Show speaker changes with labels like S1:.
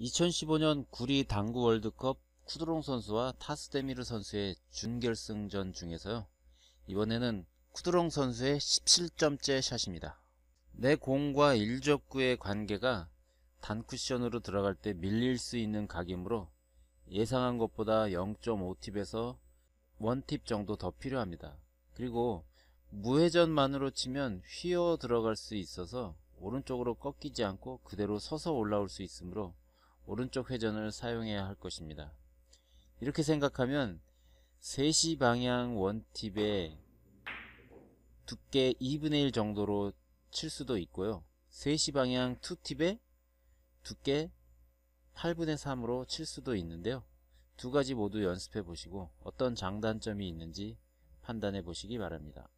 S1: 2015년 구리 당구 월드컵 쿠드롱 선수와 타스데미르 선수의 준결승전 중에서요. 이번에는 쿠드롱 선수의 17점째 샷입니다. 내 공과 일적구의 관계가 단쿠션으로 들어갈 때 밀릴 수 있는 각이므로 예상한 것보다 0.5팁에서 1팁 정도 더 필요합니다. 그리고 무회전만으로 치면 휘어 들어갈 수 있어서 오른쪽으로 꺾이지 않고 그대로 서서 올라올 수 있으므로 오른쪽 회전을 사용해야 할 것입니다. 이렇게 생각하면 3시 방향 원팁의 두께 2분의 1 정도로 칠 수도 있고요. 3시 방향 투팁의 두께 8분의 3으로 칠 수도 있는데요. 두 가지 모두 연습해 보시고 어떤 장단점이 있는지 판단해 보시기 바랍니다.